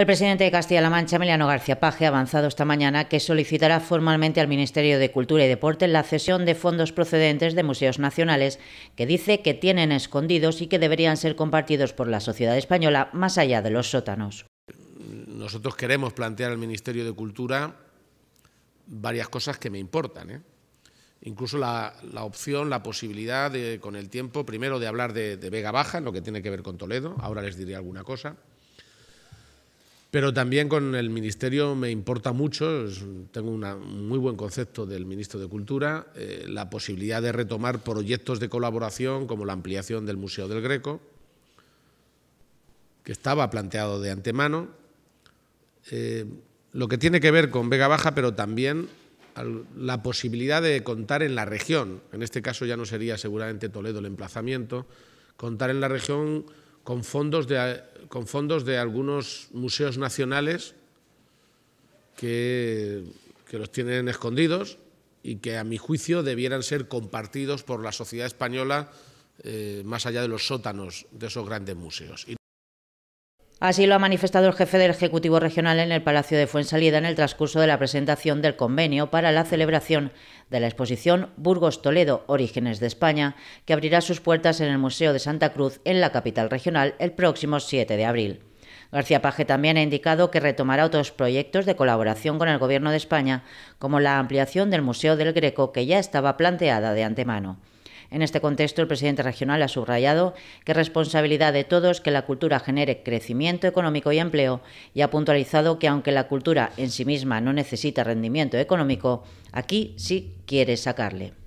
El presidente de Castilla-La Mancha, Emiliano García Paje, ha avanzado esta mañana que solicitará formalmente al Ministerio de Cultura y Deporte la cesión de fondos procedentes de museos nacionales que dice que tienen escondidos y que deberían ser compartidos por la sociedad española más allá de los sótanos. Nosotros queremos plantear al Ministerio de Cultura varias cosas que me importan. ¿eh? Incluso la, opción, la posibilidad de, con el tiempo, primero de hablar de, Vega Baja, lo que tiene que ver con Toledo, ahora les diré alguna cosa pero también con el Ministerio me importa mucho, tengo un muy buen concepto del Ministro de Cultura, eh, la posibilidad de retomar proyectos de colaboración como la ampliación del Museo del Greco, que estaba planteado de antemano, eh, lo que tiene que ver con Vega Baja, pero también la posibilidad de contar en la región, en este caso ya no sería seguramente Toledo el emplazamiento, contar en la región con fondos de, con fondos de algunos museos nacionales que, los tienen escondidos y que a mi juicio debieran ser compartidos por la sociedad española eh, más allá de los sótanos de esos grandes museos. Así lo ha manifestado el jefe del Ejecutivo Regional en el Palacio de Fuensalida en el transcurso de la presentación del convenio para la celebración de la exposición Burgos-Toledo, Orígenes de España, que abrirá sus puertas en el Museo de Santa Cruz en la capital regional el próximo 7 de abril. García Paje también ha indicado que retomará otros proyectos de colaboración con el Gobierno de España, como la ampliación del Museo del Greco, que ya estaba planteada de antemano. En este contexto, el presidente regional ha subrayado que es responsabilidad de todos que la cultura genere crecimiento económico y empleo y ha puntualizado que aunque la cultura en sí misma no necesita rendimiento económico, aquí sí quiere sacarle.